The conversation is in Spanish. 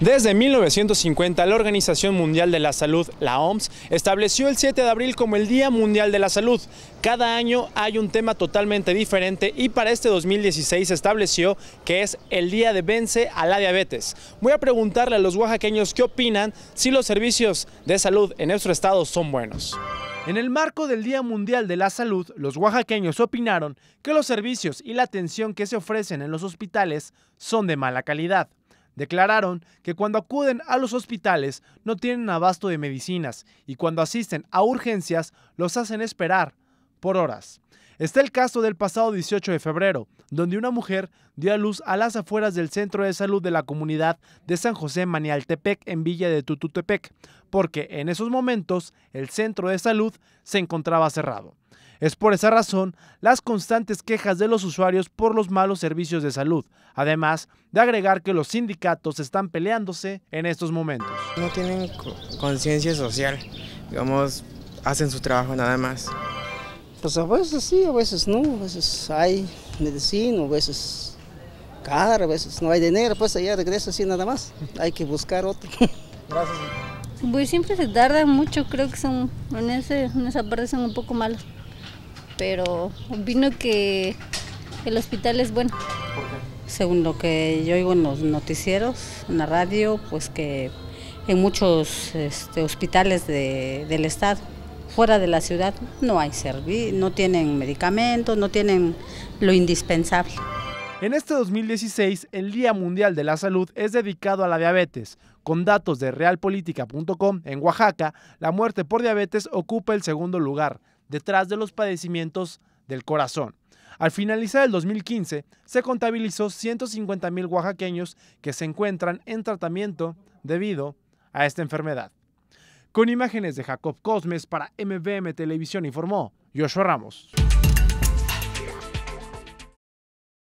Desde 1950, la Organización Mundial de la Salud, la OMS, estableció el 7 de abril como el Día Mundial de la Salud. Cada año hay un tema totalmente diferente y para este 2016 se estableció que es el Día de Vence a la Diabetes. Voy a preguntarle a los oaxaqueños qué opinan si los servicios de salud en nuestro estado son buenos. En el marco del Día Mundial de la Salud, los oaxaqueños opinaron que los servicios y la atención que se ofrecen en los hospitales son de mala calidad. Declararon que cuando acuden a los hospitales no tienen abasto de medicinas y cuando asisten a urgencias los hacen esperar por horas. Está el caso del pasado 18 de febrero, donde una mujer dio a luz a las afueras del centro de salud de la comunidad de San José Manialtepec en Villa de Tututepec, porque en esos momentos el centro de salud se encontraba cerrado. Es por esa razón las constantes quejas de los usuarios por los malos servicios de salud, además de agregar que los sindicatos están peleándose en estos momentos. No tienen conciencia social, digamos, hacen su trabajo nada más. Pues a veces sí, a veces no, a veces hay medicina, a veces cara, a veces no hay dinero, pues allá regresa así nada más, hay que buscar otro. Gracias. Pues siempre se tarda mucho, creo que son, en, ese, en esa parte son un poco malos, pero opino que el hospital es bueno. Según lo que yo oigo en los noticieros, en la radio, pues que en muchos este, hospitales del estado fuera de la ciudad no hay servicio, no tienen medicamentos, no tienen lo indispensable. En este 2016, el Día Mundial de la Salud es dedicado a la diabetes. Con datos de realpolitica.com, en Oaxaca, la muerte por diabetes ocupa el segundo lugar, detrás de los padecimientos del corazón. Al finalizar el 2015, se contabilizó 150 mil oaxaqueños que se encuentran en tratamiento debido a esta enfermedad. Con imágenes de Jacob Cosmes para MVM Televisión informó Joshua Ramos.